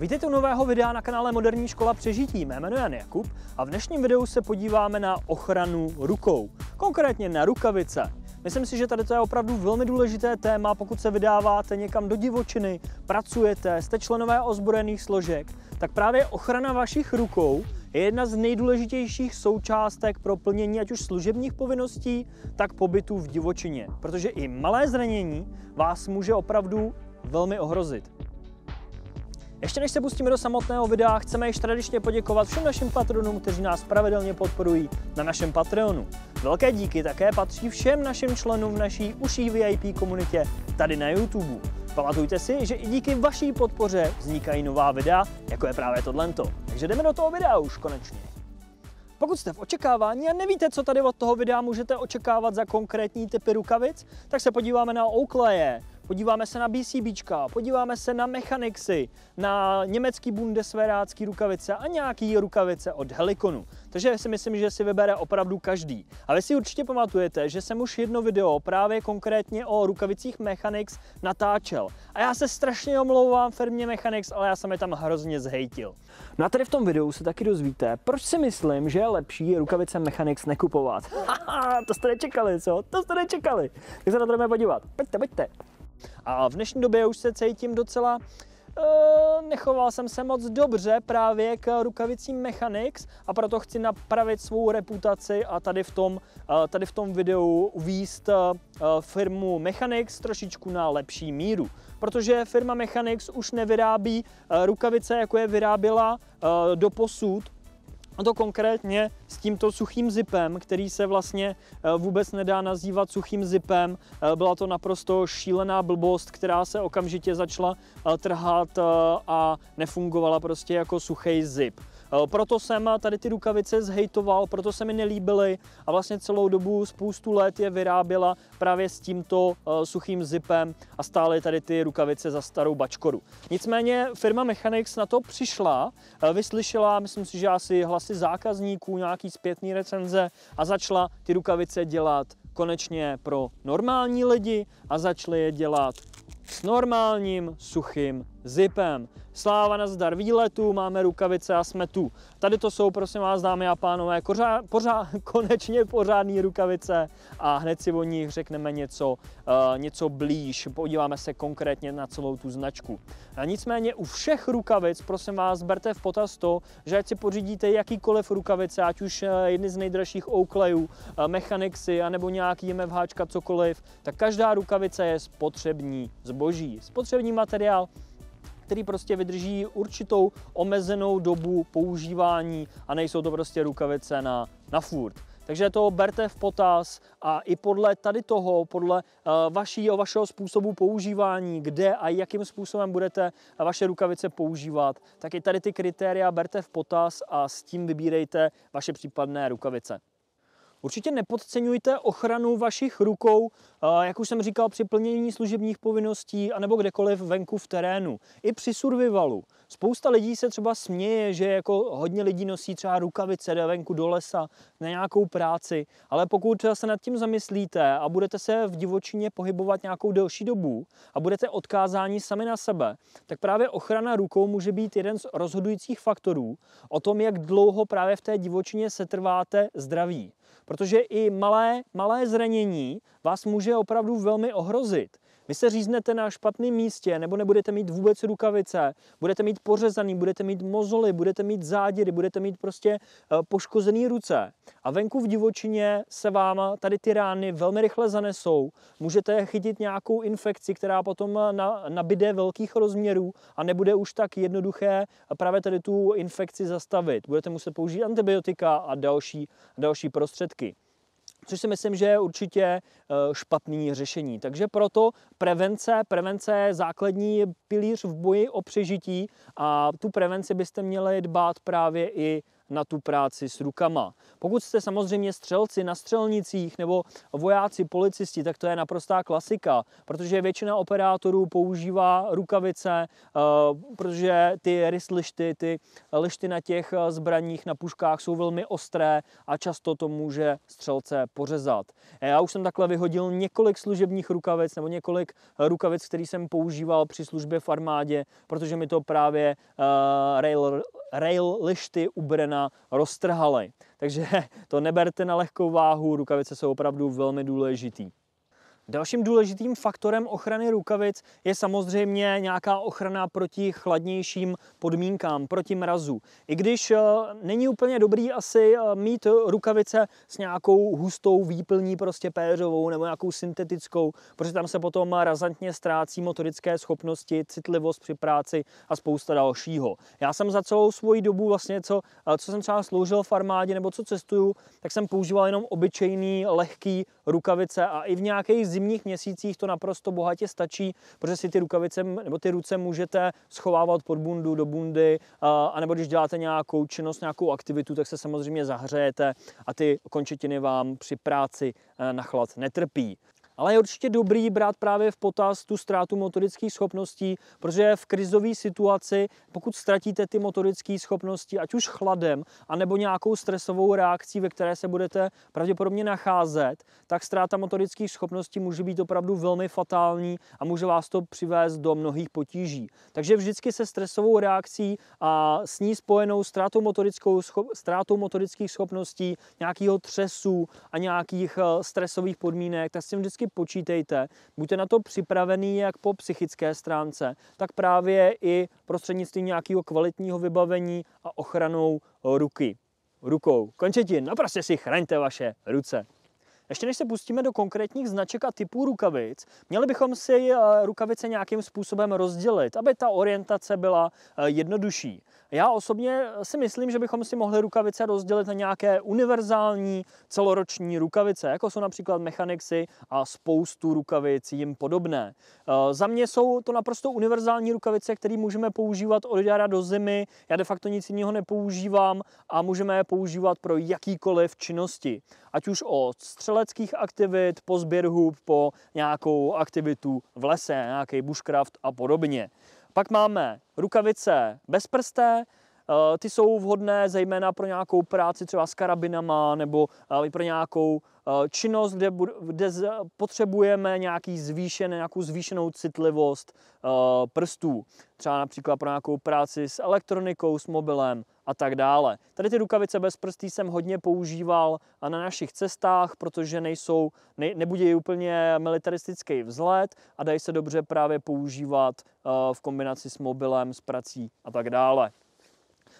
Vítejte u nového videa na kanále Moderní škola přežití. Mé jméno je Jan Jakub a v dnešním videu se podíváme na ochranu rukou, konkrétně na rukavice. Myslím si, že tady to je opravdu velmi důležité téma, pokud se vydáváte někam do divočiny, pracujete, jste členové ozbrojených složek, tak právě ochrana vašich rukou je jedna z nejdůležitějších součástek pro plnění ať už služebních povinností, tak pobytu v divočině, protože i malé zranění vás může opravdu velmi ohrozit. Ještě než se pustíme do samotného videa, chceme již tradičně poděkovat všem našim patronům, kteří nás pravidelně podporují na našem Patreonu. Velké díky také patří všem našim členům v naší uší VIP komunitě tady na YouTube. Pamatujte si, že i díky vaší podpoře vznikají nová videa, jako je právě tohle? Takže jdeme do toho videa už konečně. Pokud jste v očekávání a nevíte, co tady od toho videa můžete očekávat za konkrétní typy rukavic, tak se podíváme na Oaklaye, podíváme se na BCBčka, podíváme se na Mechanixy, na německý bundeswehrácký rukavice a nějaký rukavice od Helikonu. Takže si myslím, že si vybere opravdu každý. A vy si určitě pamatujete, že jsem už jedno video právě konkrétně o rukavicích Mechanix natáčel. A já se strašně omlouvám firmě Mechanix, ale já jsem je tam hrozně zhejtil. No a tady v tom videu se taky dozvíte, proč si myslím, že je lepší rukavice Mechanix nekupovat. to jste nečekali, co? To jste nečekali. Tak se na to podívat. Pojďte, pojďte. A v dnešní době už se cítím docela eh, nechoval jsem se moc dobře právě k rukavicím Mechanics a proto chci napravit svou reputaci a tady v tom, eh, tady v tom videu uvíst eh, firmu Mechanics trošičku na lepší míru. Protože firma Mechanics už nevyrábí rukavice, jako je vyráběla do posud, a to konkrétně s tímto suchým zipem, který se vlastně eh, vůbec nedá nazývat suchým zipem. Eh, byla to naprosto šílená blbost, která se okamžitě začala eh, trhat a nefungovala prostě jako suchý zip. Eh, proto jsem eh, tady ty rukavice zhejtoval, proto se mi nelíbily a vlastně celou dobu spoustu let je vyráběla právě s tímto eh, suchým zipem a stály tady ty rukavice za starou bačkoru. Nicméně firma Mechanics na to přišla, vyslyšela, myslím si, že asi hlasy zákazníků, nějaký zpětný recenze a začala ty rukavice dělat konečně pro normální lidi a začaly je dělat s normálním suchým zipem. Sláva na zdar výletu, máme rukavice a jsme tu. Tady to jsou, prosím vás, dámy a pánové, kořa, pořa, konečně pořádné rukavice a hned si o nich řekneme něco, uh, něco blíž. Podíváme se konkrétně na celou tu značku. A nicméně u všech rukavic, prosím vás, berte v potaz to, že ať si pořídíte jakýkoliv rukavice, ať už eh, jedny z nejdražších Oakleyů, eh, Mechanixy, anebo nějaký MFH, cokoliv, tak každá rukavice je spotřební zboží, spotřební materiál, který prostě vydrží určitou omezenou dobu používání a nejsou to prostě rukavice na, na furt. Takže to berte v potaz a i podle tady toho, podle eh, vašího, vašeho způsobu používání, kde a jakým způsobem budete vaše rukavice používat, tak i tady ty kritéria berte v potaz a s tím vybírejte vaše případné rukavice. Určitě nepodceňujte ochranu vašich rukou, eh, jak už jsem říkal, při plnění služebních povinností anebo kdekoliv venku v terénu. I při survivalu. Spousta lidí se třeba směje, že jako hodně lidí nosí třeba rukavice, jde venku do lesa na nějakou práci, ale pokud se nad tím zamyslíte a budete se v divočině pohybovat nějakou delší dobu a budete odkázáni sami na sebe, tak právě ochrana rukou může být jeden z rozhodujících faktorů o tom, jak dlouho právě v té divočině se trváte zdraví. Protože i malé, malé zranění vás může opravdu velmi ohrozit. Vy se říznete na špatném místě, nebo nebudete mít vůbec rukavice, budete mít pořezaný, budete mít mozoly, budete mít záděry, budete mít prostě eh, poškozený ruce. A venku v divočině se vám tady ty rány velmi rychle zanesou, můžete chytit nějakou infekci, která potom eh, nabide velkých rozměrů a nebude už tak jednoduché eh, právě tady tu infekci zastavit. Budete muset použít antibiotika a další, další prostředky což si myslím, že je určitě eh, špatný řešení. Takže proto prevence, prevence je základní pilíř v boji o přežití a tu prevenci byste měli dbát právě i na tu práci s rukama. Pokud jste samozřejmě střelci na střelnicích nebo vojáci, policisti, tak to je naprostá klasika, protože většina operátorů používá rukavice, eh, protože ty ryslišty, ty lišty na těch eh, zbraních, na puškách jsou velmi ostré a často to může střelce pořezat. Já už jsem takhle vyhodil několik služebních rukavic nebo několik rukavic, který jsem používal při službě v armádě, protože mi to právě uh, rail, rail lišty u Brena roztrhaly. Takže to neberte na lehkou váhu, rukavice jsou opravdu velmi důležitý. Dalším důležitým faktorem ochrany rukavic je samozřejmě nějaká ochrana proti chladnějším podmínkám, proti mrazu. I když eh, není úplně dobrý asi eh, mít rukavice s nějakou hustou výplní, prostě péřovou nebo nějakou syntetickou, protože tam se potom razantně ztrácí motorické schopnosti, citlivost při práci a spousta dalšího. Já jsem za celou svoji dobu, vlastně co, eh, co jsem třeba sloužil v armádě nebo co cestuju, tak jsem používal jenom obyčejný, lehký rukavice a i v nějakých zimních měsících to naprosto bohatě stačí, protože si ty rukavice nebo ty ruce můžete schovávat pod bundu, do bundy, anebo když děláte nějakou činnost, nějakou aktivitu, tak se samozřejmě zahřejete a ty končetiny vám při práci eh, na chlad netrpí. Ale je určitě dobrý brát právě v potaz tu ztrátu motorických schopností, protože v krizové situaci, pokud ztratíte ty motorické schopnosti, ať už chladem, anebo nějakou stresovou reakcí, ve které se budete pravděpodobně nacházet, tak ztráta motorických schopností může být opravdu velmi fatální a může vás to přivést do mnohých potíží. Takže vždycky se stresovou reakcí a s ní spojenou ztrátou, motorickou, ztrátou motorických schopností, nějakého třesu a nějakých eh, stresových podmínek, tak s tím vždycky počítejte. Buďte na to připravený jak po psychické stránce, tak právě i prostřednictvím nějakého kvalitního vybavení a ochranou ruky. Rukou. Končetin, no prostě si chraňte vaše ruce. Ještě než se pustíme do konkrétních značek a typů rukavic, měli bychom si eh, rukavice nějakým způsobem rozdělit, aby ta orientace byla eh, jednodušší. Já osobně eh, si myslím, že bychom si mohli rukavice rozdělit na nějaké univerzální celoroční rukavice, jako jsou například Mechanixy a spoustu rukavic jim podobné. Za mě jsou to naprosto univerzální rukavice, které můžeme používat od jara do zimy. Já de facto nic jiného nepoužívám a můžeme je používat pro jakýkoliv činnosti. Ať už od střele střeleckých aktivit, po sběr hub, po nějakou aktivitu v lese, nějaký bushcraft a podobně. Pak máme rukavice bezprsté, eh, ty jsou vhodné zejména pro nějakou práci třeba s karabinama nebo eh, pro nějakou eh, činnost, kde, kde potřebujeme nějaký zvýšen, nějakou zvýšenou citlivost prstů. Třeba například pro nějakou práci s elektronikou, s mobilem a tak dále. Tady ty rukavice bez prstí jsem hodně používal na našich cestách, protože nejsou, ne, nebudějí úplně militaristický vzhled a dají se dobře právě používat eh, v kombinaci s mobilem, s prací a tak dále.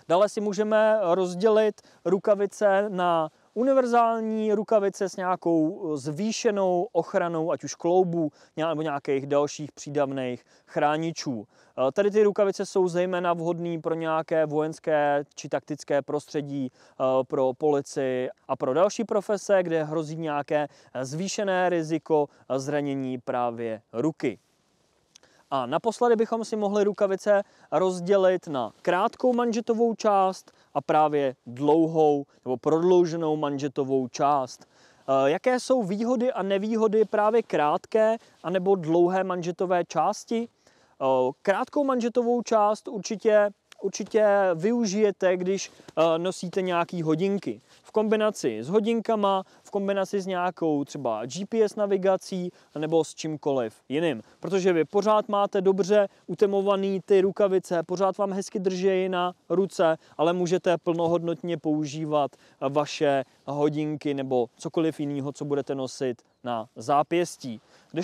Dále si můžeme rozdělit rukavice na univerzální rukavice s nějakou eh, zvýšenou ochranou, ať už kloubů nebo nějakých dalších přídavných chráničů. Eh, tady ty rukavice jsou zejména vhodné pro nějaké vojenské či taktické prostředí, eh, pro policii a pro další profese, kde hrozí nějaké zvýšené riziko zranění právě ruky. A naposledy bychom si mohli rukavice rozdělit na krátkou manžetovou část, a právě dlouhou nebo prodlouženou manžetovou část. Eh, jaké jsou výhody a nevýhody právě krátké anebo dlouhé manžetové části? Eh, krátkou manžetovou část určitě určitě využijete, když eh, nosíte nějaké hodinky. V kombinaci s hodinkama, v kombinaci s nějakou třeba GPS navigací nebo s čímkoliv jiným. Protože vy pořád máte dobře utemovaný ty rukavice, pořád vám hezky drží na ruce, ale můžete plnohodnotně používat eh, vaše hodinky nebo cokoliv jiného, co budete nosit na zápěstí.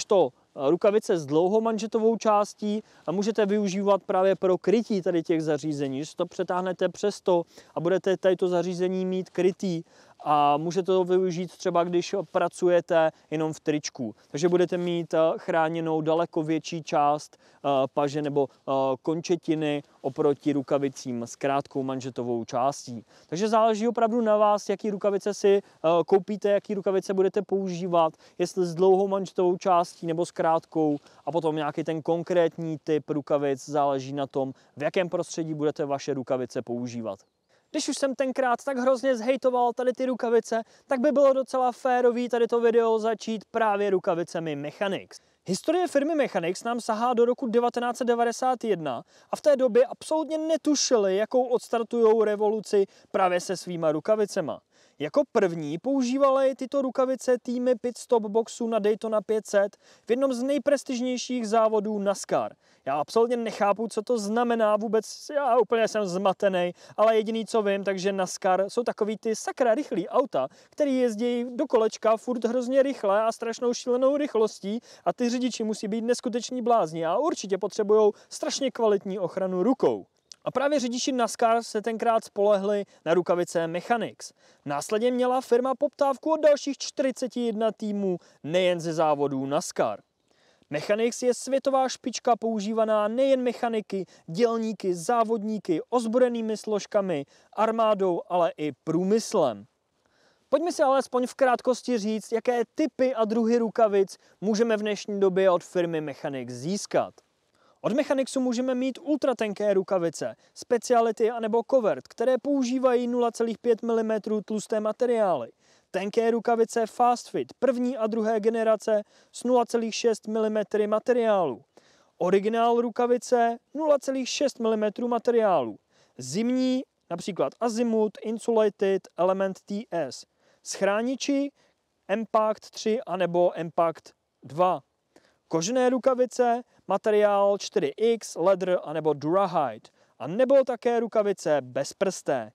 to rukavice s dlouhou manžetovou částí a můžete využívat právě pro krytí tady těch zařízení, že to přetáhnete přes to a budete tady to zařízení mít krytý a můžete to využít třeba, když pracujete jenom v tričku. Takže budete mít eh, chráněnou daleko větší část eh, paže nebo eh, končetiny oproti rukavicím s krátkou manžetovou částí. Takže záleží opravdu na vás, jaký rukavice si koupíte, jaký rukavice budete používat, jestli s dlouhou manžetovou částí nebo s krátkou a potom nějaký ten konkrétní typ rukavic záleží na tom, v jakém prostředí budete vaše rukavice používat. Když už jsem tenkrát tak hrozně zhejtoval tady ty rukavice, tak by bylo docela férový tady to video začít právě rukavicemi Mechanics. Historie firmy Mechanics nám sahá do roku 1991 a v té době absolutně netušili, jakou odstartujou revoluci právě se svýma rukavicema. Jako první používaly tyto rukavice týmy pit stop boxu na Daytona 500 v jednom z nejprestižnějších závodů NASCAR. Já absolutně nechápu, co to znamená vůbec, já úplně jsem zmatený, ale jediný, co vím, takže NASCAR jsou takový ty sakra rychlý auta, který jezdí do kolečka furt hrozně rychle a strašnou šílenou rychlostí a ty řidiči musí být neskuteční blázni a určitě potřebují strašně kvalitní ochranu rukou. A právě řidiči NASCAR se tenkrát spolehli na rukavice Mechanics. Následně měla firma poptávku od dalších 41 týmů nejen ze závodů NASCAR. Mechanics je světová špička používaná nejen mechaniky, dělníky, závodníky, ozbrojenými složkami, armádou, ale i průmyslem. Pojďme si alespoň v krátkosti říct, jaké typy a druhy rukavic můžeme v dnešní době od firmy Mechanics získat. Od Mechanixu můžeme mít ultratenké rukavice, speciality anebo covert, které používají 0,5 mm tlusté materiály. Tenké rukavice Fast Fit první a druhé generace s 0,6 mm materiálu. Originál rukavice 0,6 mm materiálu. Zimní, například Azimut, Insulated, Element TS. Schrániči Impact 3 anebo Impact 2 kožené rukavice, materiál 4X, ledr anebo Durahide, a nebo také rukavice bezprsté,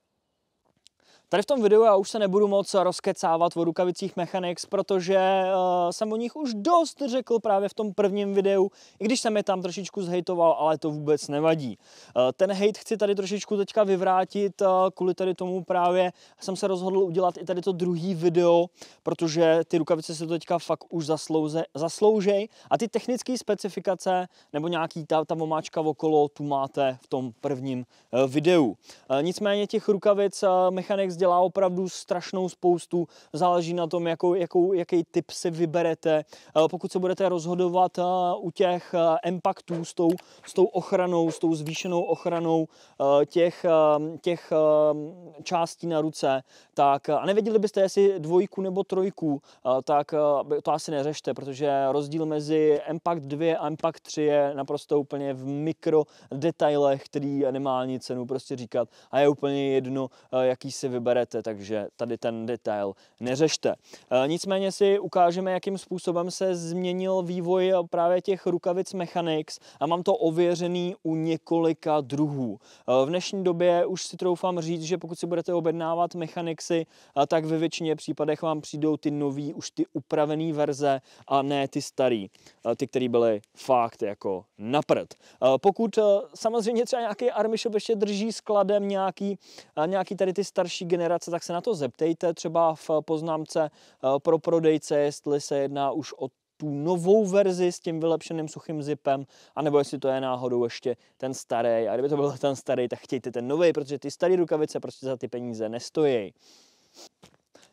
Tady v tom videu já už se nebudu moc rozkecávat o rukavicích Mechanics, protože uh, jsem o nich už dost řekl právě v tom prvním videu, i když jsem je tam trošičku zhejtoval, ale to vůbec nevadí. Uh, ten hejt chci tady trošičku teďka vyvrátit, uh, kvůli tady tomu právě jsem se rozhodl udělat i tady to druhý video, protože ty rukavice se teďka fakt už zasloužej a ty technické specifikace nebo nějaký ta, ta omáčka okolo tu máte v tom prvním uh, videu. Uh, nicméně těch rukavic uh, Mechanics dělá opravdu strašnou spoustu. Záleží na tom, jakou, jakou, jaký typ si vyberete. Eh, pokud se budete rozhodovat eh, u těch impactů eh, s tou, s tou ochranou, s tou zvýšenou ochranou těch, těch částí na ruce, tak a nevěděli byste, jestli dvojku nebo trojku, tak to asi neřešte, protože rozdíl mezi Impact 2 a Impact 3 je naprosto úplně v mikro detailech, který nemá ani cenu prostě říkat a je úplně jedno, jaký si vyberete berete, takže tady ten detail neřešte. E, nicméně si ukážeme, jakým způsobem se změnil vývoj právě těch rukavic Mechanics a mám to ověřený u několika druhů. E, v dnešní době už si troufám říct, že pokud si budete objednávat Mechanicsy, e, tak ve většině případech vám přijdou ty nový, už ty upravený verze a ne ty starý, ty, které byly fakt jako naprd. Pokud samozřejmě třeba nějaký Army Shop ještě drží skladem nějaký, nějaký tady ty starší generace, generace, tak se na to zeptejte třeba v poznámce eh, pro prodejce, jestli se jedná už o tu novou verzi s tím vylepšeným suchým zipem, anebo jestli to je náhodou ještě ten starý. A kdyby to byl ten starý, tak chtějte ten nový, protože ty staré rukavice prostě za ty peníze nestojí.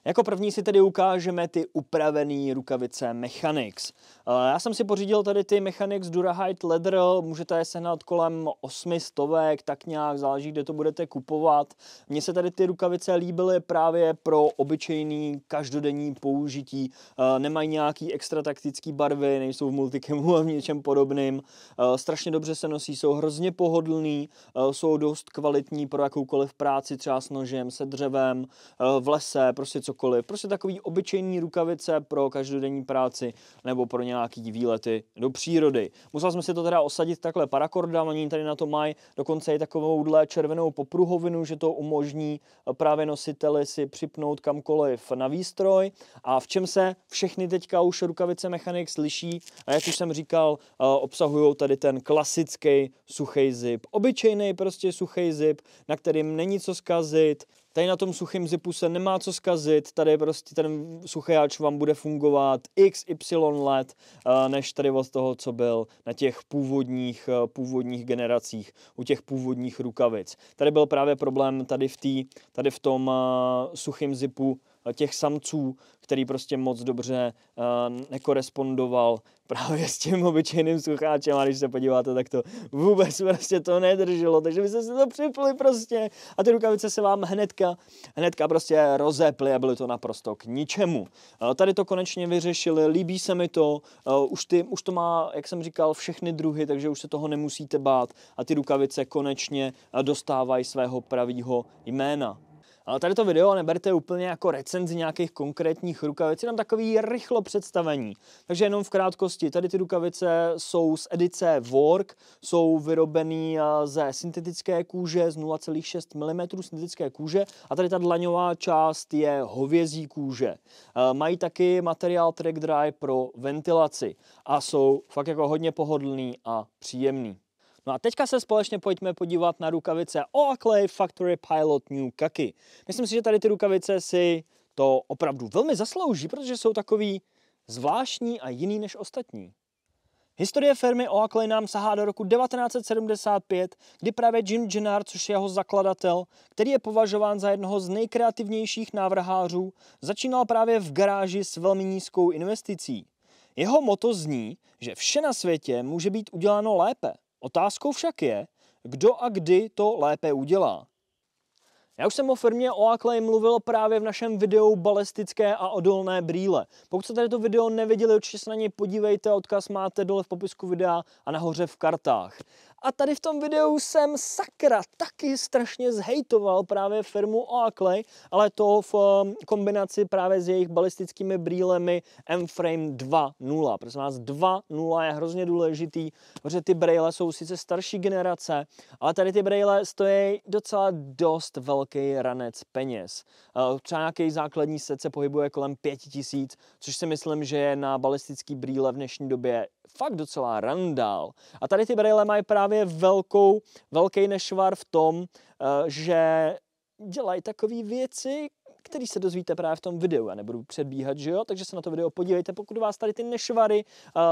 Jako první si tedy ukážeme ty upravené rukavice Mechanics. Eh, já jsem si pořídil tady ty Mechanics Durahide Leather, můžete je sehnat kolem 800, tak nějak, záleží, kde to budete kupovat. Mně se tady ty rukavice líbily právě pro obyčejný každodenní použití. Eh, nemají nějaký extra taktický barvy, nejsou v multikemu a v něčem podobným. Eh, strašně dobře se nosí, jsou hrozně pohodlný, jsou dost kvalitní pro jakoukoliv práci, třeba s nožem, se dřevem, v lese, prostě co cokoliv. Prostě takový obyčejný rukavice pro každodenní práci nebo pro nějaký výlety do přírody. Musel jsme si to teda osadit takhle parakordám, oni tady na to mají dokonce i takovouhle červenou popruhovinu, že to umožní eh, právě nositeli si připnout kamkoliv na výstroj. A v čem se všechny teďka už rukavice Mechanics slyší, a jak už jsem říkal, eh, obsahují tady ten klasický suchý zip, obyčejný prostě suchý zip, na kterým není co zkazit, Tady na tom suchém zipu se nemá co zkazit, tady prostě ten ač vám bude fungovat x, y let, eh, než tady od toho, co byl na těch původních, eh, původních generacích, u těch původních rukavic. Tady byl právě problém tady v, tý, tady v tom eh, suchém zipu Eh, těch samců, který prostě moc dobře eh, nekorespondoval právě s tím obyčejným slucháčem a když se podíváte, tak to vůbec prostě to nedrželo, takže byste se si to připli prostě a ty rukavice se vám hnedka, hnedka prostě rozeply a byly to naprosto k ničemu. Eh, tady to konečně vyřešili, líbí se mi to, už, ty, už to má, jak jsem říkal, všechny druhy, takže už se toho nemusíte bát a ty rukavice konečně dostávají svého pravýho jména. Tady to video neberte úplně jako recenzi nějakých konkrétních rukavic, jenom takový rychlo představení. Takže jenom v krátkosti, tady ty rukavice jsou z edice Work, jsou vyrobený eh, ze syntetické kůže, z 0,6 mm syntetické kůže a tady ta dlaňová část je hovězí kůže. Eh, mají taky materiál Track Dry pro ventilaci a jsou fakt jako hodně pohodlný a příjemný. No a teďka se společně pojďme podívat na rukavice Oakley Factory Pilot New Kaki. Myslím si, že tady ty rukavice si to opravdu velmi zaslouží, protože jsou takový zvláštní a jiný než ostatní. Historie firmy Oakley nám sahá do roku 1975, kdy právě Jim Jenner, což je jeho zakladatel, který je považován za jednoho z nejkreativnějších návrhářů, začínal právě v garáži s velmi nízkou investicí. Jeho moto zní, že vše na světě může být uděláno lépe. Otázkou však je, kdo a kdy to lépe udělá. Já už jsem o firmě Oakley mluvil právě v našem videu balistické a odolné brýle. Pokud jste tady to video neviděli, určitě se na něj podívejte, odkaz máte dole v popisku videa a nahoře v kartách. A tady v tom videu jsem sakra taky strašně zhejtoval právě firmu Oakley, ale to v um, kombinaci právě s jejich balistickými brýlemi M-Frame 2.0. Prosím vás, 2.0 je hrozně důležitý, protože ty brýle jsou sice starší generace, ale tady ty brýle stojí docela dost velký ranec peněz. Eh, třeba nějaký základní set se pohybuje kolem 5000, což si myslím, že je na balistický brýle v dnešní době fakt docela randál. A tady ty brýle mají právě velkou, velký nešvar v tom, eh, že dělají takové věci, který se dozvíte právě v tom videu. Já nebudu předbíhat, že jo, takže se na to video podívejte, pokud vás tady ty nešvary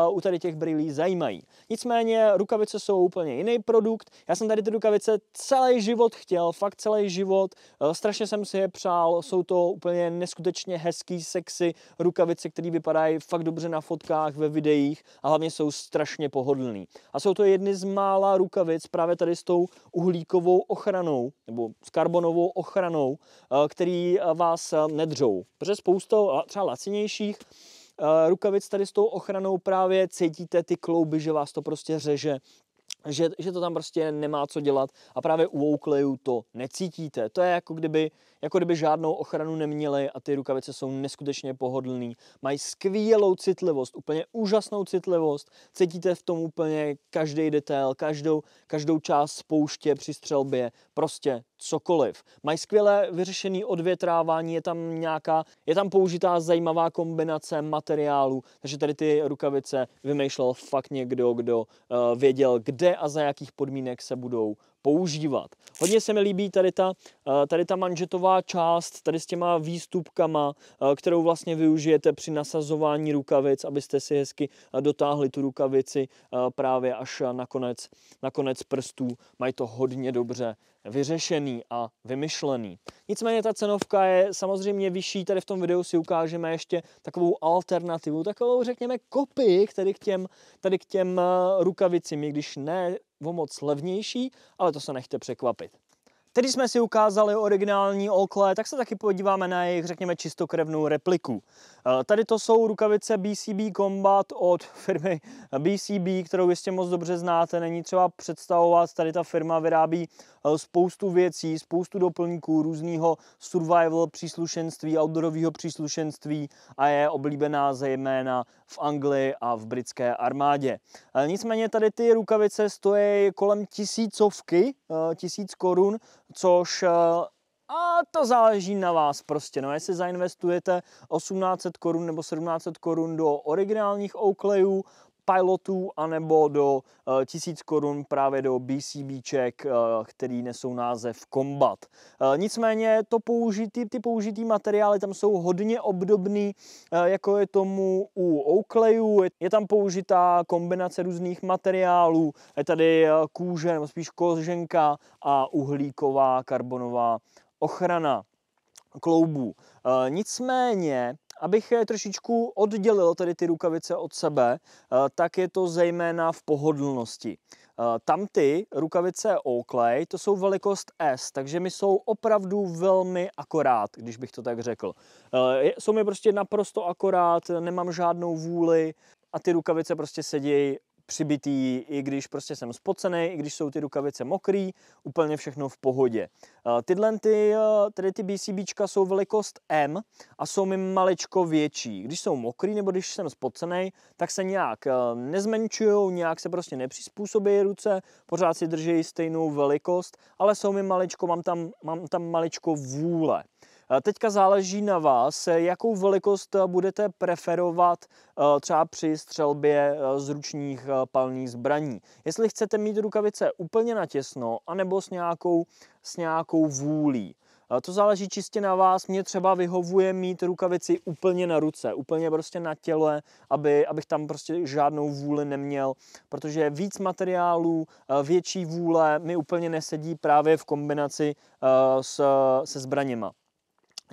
uh, u tady těch brýlí zajímají. Nicméně rukavice jsou úplně jiný produkt. Já jsem tady ty rukavice celý život chtěl, fakt celý život. Uh, strašně jsem si je přál, jsou to úplně neskutečně hezký, sexy rukavice, které vypadají fakt dobře na fotkách, ve videích a hlavně jsou strašně pohodlný. A jsou to jedny z mála rukavic právě tady s tou uhlíkovou ochranou nebo s karbonovou ochranou, uh, který uh, vám vás nedřou. Protože spousta třeba lacinějších eh, rukavic tady s tou ochranou právě cítíte ty klouby, že vás to prostě řeže, že, že to tam prostě nemá co dělat a právě u Oakleyu to necítíte. To je jako kdyby jako kdyby žádnou ochranu neměly a ty rukavice jsou neskutečně pohodlné. Mají skvělou citlivost, úplně úžasnou citlivost, cítíte v tom úplně každý detail, každou, každou část spouště při střelbě, prostě cokoliv. Mají skvěle vyřešený odvětrávání, je tam nějaká, je tam použitá zajímavá kombinace materiálu. takže tady ty rukavice vymýšlel fakt někdo, kdo uh, věděl, kde a za jakých podmínek se budou používat. Hodně se mi líbí tady ta, eh, tady ta manžetová část, tady s těma výstupkama, eh, kterou vlastně využijete při nasazování rukavic, abyste si hezky eh, dotáhli tu rukavici právě až na konec, na konec prstů. Mají to hodně dobře vyřešený a vymyšlený. Nicméně ta cenovka je samozřejmě vyšší, tady v tom videu si ukážeme ještě takovou alternativu, takovou řekněme kopii, Tady k těm, tady k těm rukavicím, i když ne o moc levnější, ale to se nechte překvapit. Tedy jsme si ukázali originální okle, tak se taky podíváme na jejich, řekněme, čistokrevnou repliku. Eh, tady to jsou rukavice BCB Combat od firmy BCB, kterou jistě moc dobře znáte, není třeba představovat, tady ta firma vyrábí eh, spoustu věcí, spoustu doplňků různého survival příslušenství, outdoorového příslušenství a je oblíbená zejména v Anglii a v britské armádě. Eh, nicméně tady ty rukavice stojí kolem tisícovky, tisíc korun, což eh, a to záleží na vás prostě. No, jestli zainvestujete 1800 korun nebo 1700 korun do originálních ouklejů pilotů anebo do 1000 eh, korun právě do BCBček, eh, který nesou název Combat. Eh, nicméně to použitý, ty použitý materiály tam jsou hodně obdobný, jako je tomu u Oakleyu. Je tam použitá kombinace různých materiálů. Je tady kůže, nebo spíš koženka a uhlíková karbonová ochrana kloubů. Nicméně Abych je eh, trošičku oddělil tady ty rukavice od sebe, eh, tak je to zejména v pohodlnosti. Eh, tam ty rukavice Oakley, to jsou velikost S, takže mi jsou opravdu velmi akorát, když bych to tak řekl. Jsou mi prostě naprosto akorát, nemám žádnou vůli a ty rukavice prostě sedějí přibitý, i když prostě jsem spocený, i když jsou ty rukavice mokrý, úplně všechno v pohodě. Eh, tyhle ty, eh, tedy ty BCBčka jsou velikost M a jsou mi maličko větší. Když jsou mokrý nebo když jsem spocený, tak se nějak eh, nezmenšují, nějak se prostě nepřizpůsobí ruce, pořád si drží stejnou velikost, ale jsou mi maličko, mám tam, mám tam maličko vůle. Teďka záleží na vás, jakou velikost eh, budete preferovat eh, třeba při střelbě eh, z ručních palných zbraní. Jestli chcete mít rukavice úplně natěsno, anebo s nějakou, s nějakou vůlí. To záleží čistě na vás. Mně třeba vyhovuje mít rukavici úplně na ruce, úplně prostě na těle, aby, abych tam prostě žádnou vůli neměl, protože víc materiálů, větší vůle mi úplně nesedí právě v kombinaci s, se zbraněma.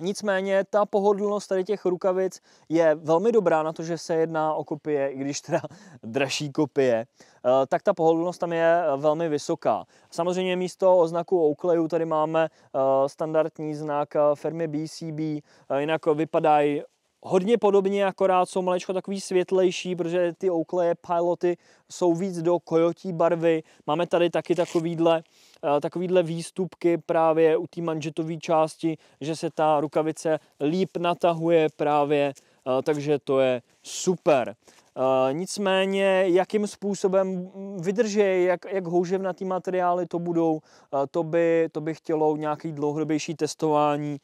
Nicméně ta pohodlnost tady těch rukavic je velmi dobrá na to, že se jedná o kopie, i když teda dražší kopie, eh, tak ta pohodlnost tam je eh, velmi vysoká. Samozřejmě místo oznaku Oakleyu tady máme eh, standardní znak firmy BCB, jinak vypadají hodně podobně, akorát jsou malečko takový světlejší, protože ty Oakleye Piloty jsou víc do kojotí barvy. Máme tady taky takovýhle uh, Eh, takovýhle výstupky právě u té manžetové části, že se ta rukavice líp natahuje právě, eh, takže to je super. Eh, nicméně, jakým způsobem vydrží, jak, jak houževnatý materiály to budou, eh, to by, to by chtělo nějaký dlouhodobější testování,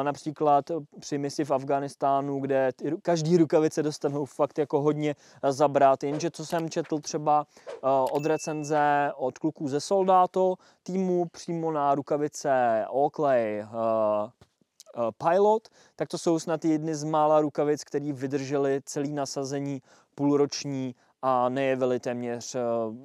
eh, například při misi v Afganistánu, kde každý rukavice dostanou fakt jako hodně zabrat, jenže co jsem četl třeba od recenze od kluků ze soldáto, týmu přímo na rukavice Oakley Eh, pilot, tak to jsou snad jedny z mála rukavic, které vydržely celý nasazení půlroční a nejevily téměř eh,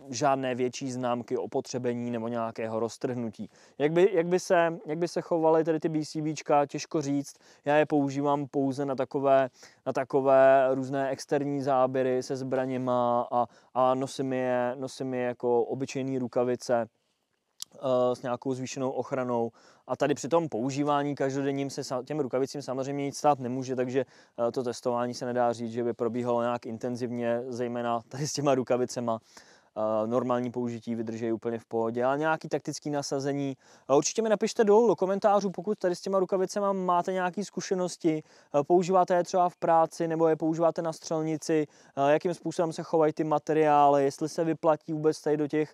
žádné větší známky opotřebení nebo nějakého roztrhnutí. Jak by, jak by, se, jak by se chovaly tedy ty BCBčka, těžko říct. Já je používám pouze na takové, na takové různé externí záběry se zbraněma a, a nosím, je, nosím je jako obyčejné rukavice s nějakou zvýšenou ochranou. A tady při tom používání každodenním se těm rukavicím samozřejmě nic stát nemůže, takže eh, to testování se nedá říct, že by probíhalo nějak intenzivně, zejména tady s těma rukavicema. Eh, normální použití vydrží úplně v pohodě, ale nějaký taktický nasazení. Eh, určitě mi napište dolů do komentářů, pokud tady s těma rukavicema máte nějaké zkušenosti, eh, používáte je třeba v práci nebo je používáte na střelnici, jakým způsobem se chovají ty materiály, jestli se vyplatí vůbec tady do těch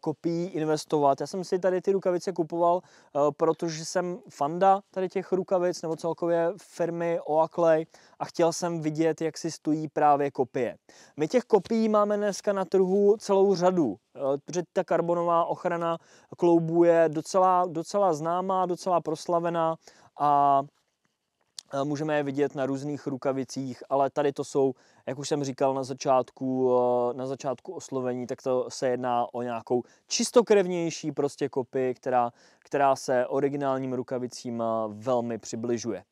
kopií investovat. Já jsem si tady ty rukavice kupoval, protože jsem fanda tady těch rukavic nebo celkově firmy Oakley a chtěl jsem vidět, jak si stojí právě kopie. My těch kopií máme dneska na trhu celou řadu, protože ta karbonová ochrana kloubů je docela, docela známá, docela proslavená a můžeme je vidět na různých rukavicích, ale tady to jsou, jak už jsem říkal na začátku, eh, na začátku oslovení, tak to se jedná o nějakou čistokrevnější prostě kopy, která, která se originálním rukavicím eh, velmi přibližuje.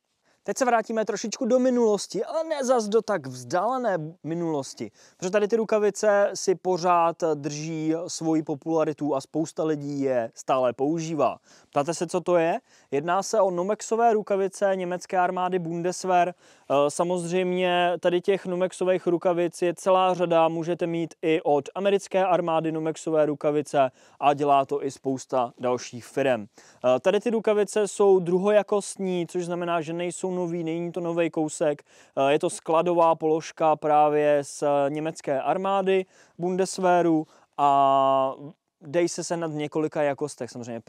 Teď se vrátíme trošičku do minulosti, ale ne zas do tak vzdálené minulosti, protože tady ty rukavice si pořád drží svoji popularitu a spousta lidí je stále používá. Ptáte se, co to je? Jedná se o Nomexové rukavice německé armády Bundeswehr, Eh, samozřejmě tady těch Numexových rukavic je celá řada, můžete mít i od americké armády Numexové rukavice a dělá to i spousta dalších firm. Eh, tady ty rukavice jsou druhojakostní, což znamená, že nejsou nový, není to nový kousek, eh, je to skladová položka právě z německé armády Bundeswehru a dej se se nad několika jakostech, samozřejmě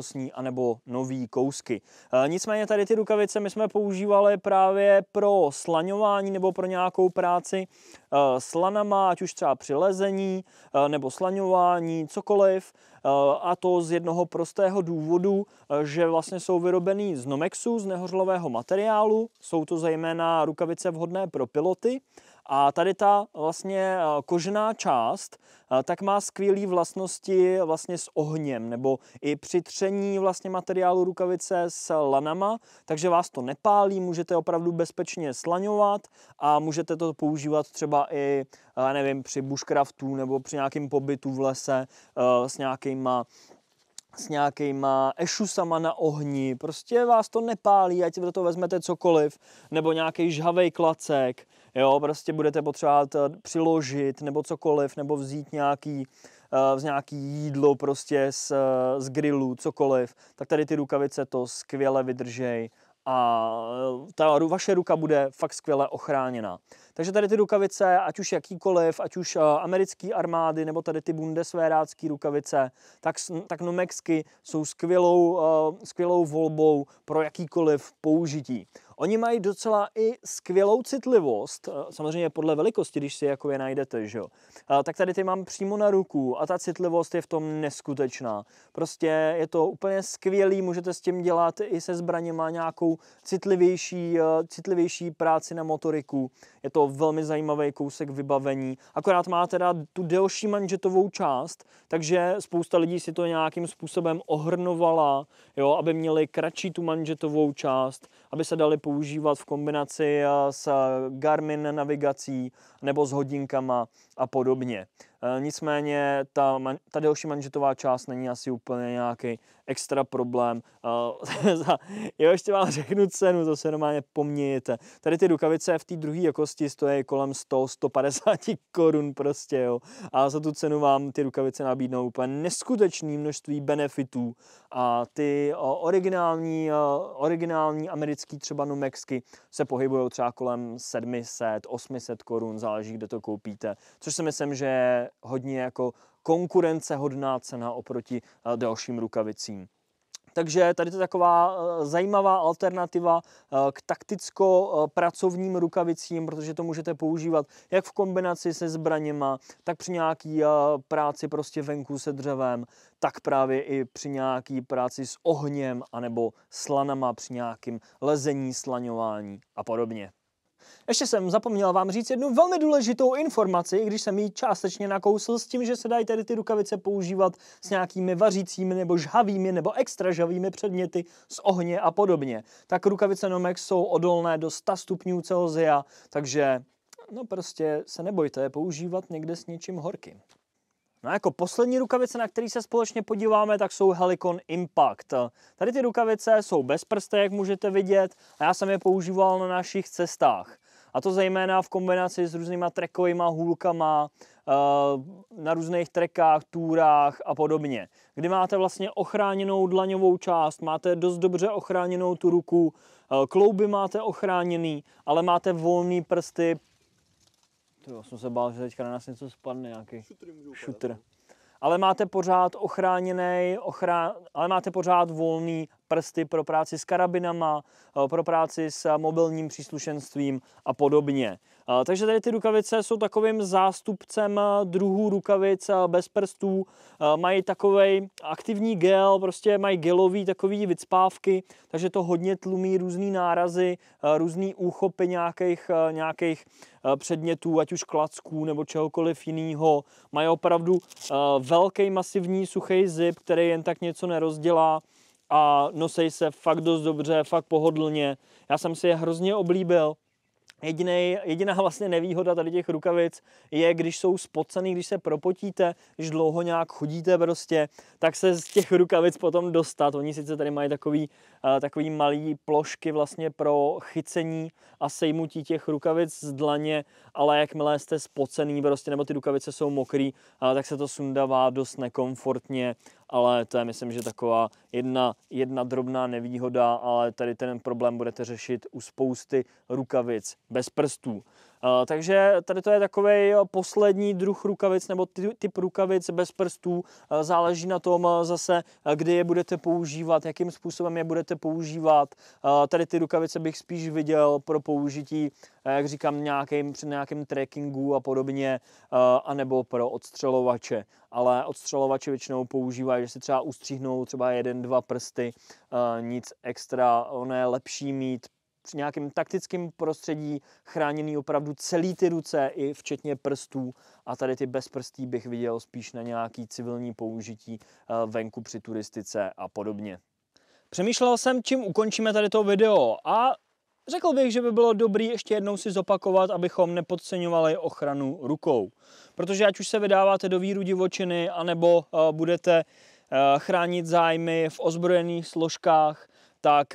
sní a anebo nový kousky. E, nicméně tady ty rukavice my jsme používali právě pro slaňování nebo pro nějakou práci e, slanama, ať už třeba přilezení e, nebo slaňování, cokoliv. A to z jednoho prostého důvodu, že vlastně jsou vyrobený z Nomexu, z nehořlového materiálu. Jsou to zejména rukavice vhodné pro piloty, a tady ta vlastně eh, kožená část eh, tak má skvělé vlastnosti vlastně s ohněm nebo i při tření vlastně materiálu rukavice s lanama, takže vás to nepálí, můžete opravdu bezpečně slaňovat a můžete to používat třeba i eh, nevím, při bushcraftu nebo při nějakém pobytu v lese s nějakýma s nějakýma ešusama na ohni, prostě vás to nepálí, ať do toho vezmete cokoliv, nebo nějaký žhavej klacek, Jo, prostě budete potřebovat eh, přiložit nebo cokoliv, nebo vzít nějaký, uh, nějaký jídlo prostě z, eh, z grilu, cokoliv, tak tady ty rukavice to skvěle vydržej a ta vaše ruka bude fakt skvěle ochráněna. Takže tady ty rukavice, ať už jakýkoliv, ať už americké armády nebo tady ty bundeswehrácké rukavice, tak, tak nomexky jsou skvělou, skvělou volbou pro jakýkoliv použití. Oni mají docela i skvělou citlivost, eh, samozřejmě podle velikosti, když si jako je najdete, že jo. Eh, tak tady ty mám přímo na ruku a ta citlivost je v tom neskutečná. Prostě je to úplně skvělý, můžete s tím dělat i se zbraněma nějakou citlivější, eh, citlivější práci na motoriku. Je to velmi zajímavý kousek vybavení. Akorát má teda tu delší manžetovou část, takže spousta lidí si to nějakým způsobem ohrnovala, jo, aby měli kratší tu manžetovou část, aby se dali použít používat v kombinaci s Garmin navigací nebo s hodinkama a podobně. E, nicméně ta, ta delší manžetová část není asi úplně nějaký extra problém. E, za, jo, ještě vám řeknu cenu, to se normálně pomějete. Tady ty rukavice v té druhé jakosti stojí kolem 100-150 korun prostě, jo. A za tu cenu vám ty rukavice nabídnou úplně neskutečný množství benefitů. A ty originální, originální americký třeba Numexky se pohybují třeba kolem 700-800 korun, záleží, kde to koupíte. Což což si myslím, že je hodně jako konkurencehodná cena oproti eh, dalším rukavicím. Takže tady to je taková eh, zajímavá alternativa eh, k takticko-pracovním rukavicím, protože to můžete používat jak v kombinaci se zbraněma, tak při nějaký práci prostě venku se dřevem, tak právě i při nějaký práci s ohněm anebo slanama, při nějakým lezení, slaňování a podobně. Ještě jsem zapomněl vám říct jednu velmi důležitou informaci, když jsem ji částečně nakousl s tím, že se dají tedy ty rukavice používat s nějakými vařícími nebo žhavými nebo extra žhavými předměty z ohně a podobně. Tak rukavice Nomex jsou odolné do 100 stupňů Celzia, takže no prostě se nebojte používat někde s něčím horkým. No a jako poslední rukavice, na který se společně podíváme, tak jsou Helicon Impact. Tady ty rukavice jsou bez prste, jak můžete vidět, a já jsem je používal na našich cestách. A to zejména v kombinaci s různýma trekovými hůlkama, eh, na různých trekách, túrách a podobně. Kdy máte vlastně ochráněnou dlaňovou část, máte dost dobře ochráněnou tu ruku, eh, klouby máte ochráněný, ale máte volný prsty jo, jsem se bál, že teďka na nás něco spadne, nějaký šutr. No. Ale máte pořád ochráněný, ochra. ale máte pořád volný prsty pro práci s karabinama, eh, pro práci s mobilním příslušenstvím a podobně. Eh, takže tady ty rukavice jsou takovým zástupcem eh, druhů rukavic eh, bez prstů. Mají takový aktivní gel, prostě mají gelový takový vycpávky, takže to hodně tlumí různé nárazy, různé úchopy nějakých, nějakých předmětů, ať už klacků nebo čehokoliv jiného. Mají opravdu velký masivní suchý zip, který jen tak něco nerozdělá a nosej se fakt dost dobře, fakt pohodlně. Já jsem si je hrozně oblíbil Jedinej, jediná vlastně nevýhoda tady těch rukavic je, když jsou spocený, když se propotíte, když dlouho nějak chodíte prostě, tak se z těch rukavic potom dostat. Oni sice tady mají takový, eh, takový malý plošky vlastně pro chycení a sejmutí těch rukavic z dlaně, ale jakmile jste spocený prostě, nebo ty rukavice jsou mokrý, eh, tak se to sundává dost nekomfortně ale to je myslím, že taková jedna, jedna drobná nevýhoda, ale tady ten problém budete řešit u spousty rukavic bez prstů. Eh, takže tady to je takový eh, poslední druh rukavic nebo typ rukavic bez prstů. Eh, záleží na tom zase, kdy je budete používat, jakým způsobem je budete používat. Tady ty rukavice bych spíš viděl pro použití, jak říkám, nějakým, při nějakém trekkingu a podobně, anebo pro odstřelovače. Ale odstřelovače většinou používají, že si třeba ustříhnou třeba jeden, dva prsty, nic extra. Ono je lepší mít v nějakém taktickém prostředí chráněný opravdu celý ty ruce, i včetně prstů. A tady ty bezprstí bych viděl spíš na nějaký civilní použití eh, venku při turistice a podobně. Přemýšlel jsem, čím ukončíme tady to video a Řekl bych, že by bylo dobrý ještě jednou si zopakovat, abychom nepodceňovali ochranu rukou. Protože ať už se vydáváte do víru divočiny, anebo eh, budete eh, chránit zájmy v ozbrojených složkách, tak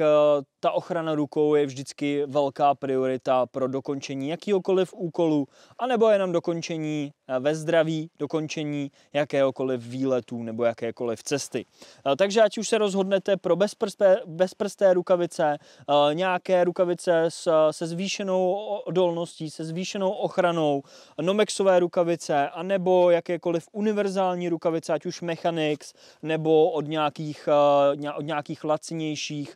ta ochrana rukou je vždycky velká priorita pro dokončení jakýkoliv úkolu, anebo jenom dokončení eh, ve zdraví, dokončení jakéhokoliv výletu nebo jakékoliv cesty. Eh, takže ať už se rozhodnete pro bezprsté, bezprsté rukavice, eh, nějaké rukavice s, se zvýšenou odolností, se zvýšenou ochranou, Nomexové rukavice, anebo jakékoliv univerzální rukavice, ať už Mechanics, nebo od nějakých, od nějakých lacinějších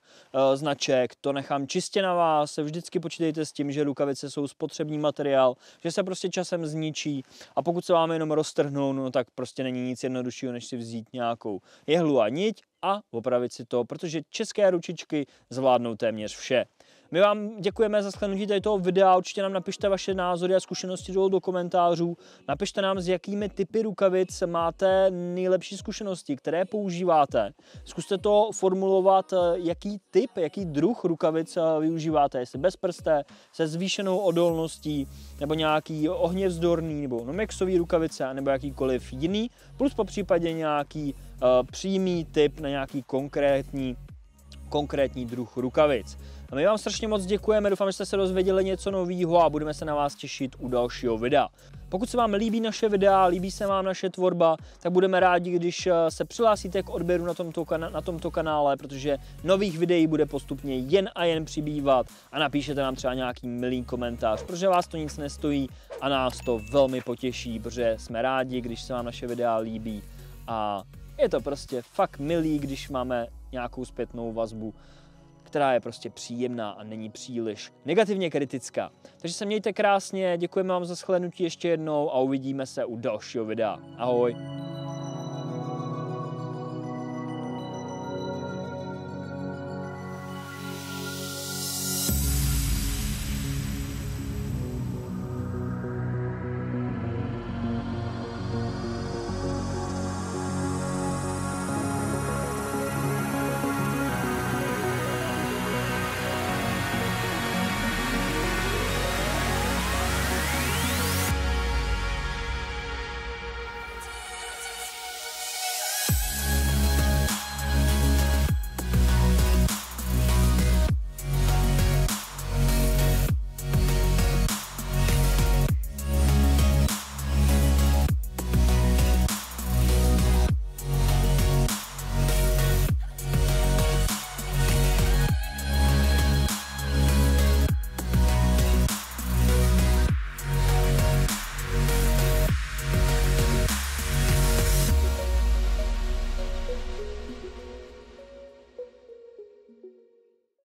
značek, roušek, to nechám čistě na vás. Vždycky počítejte s tím, že rukavice jsou spotřební materiál, že se prostě časem zničí a pokud se vám jenom roztrhnou, no tak prostě není nic jednoduššího, než si vzít nějakou jehlu a niť a opravit si to, protože české ručičky zvládnou téměř vše. My vám děkujeme za shlednutí tady toho videa, určitě nám napište vaše názory a zkušenosti dolů do komentářů. Napište nám, s jakými typy rukavic máte nejlepší zkušenosti, které používáte. Zkuste to formulovat, eh, jaký typ, jaký druh rukavic eh, využíváte, jestli bez prste, se zvýšenou odolností, nebo nějaký ohněvzdorný, nebo nomexový rukavice, nebo jakýkoliv jiný, plus po případě nějaký uh, přímý tip na nějaký konkrétní, konkrétní druh rukavic. A my vám strašně moc děkujeme, doufám, že jste se dozvěděli něco nového a budeme se na vás těšit u dalšího videa. Pokud se vám líbí naše videa, líbí se vám naše tvorba, tak budeme rádi, když eh, se přihlásíte k odběru na tomto, na tomto kanále, protože nových videí bude postupně jen a jen přibývat a napíšete nám třeba nějaký milý komentář, protože vás to nic nestojí a nás to velmi potěší, protože jsme rádi, když se vám naše videa líbí a je to prostě fakt milý, když máme nějakou zpětnou vazbu která je prostě příjemná a není příliš negativně kritická. Takže se mějte krásně, děkujeme vám za shlednutí ještě jednou a uvidíme se u dalšího videa. Ahoj!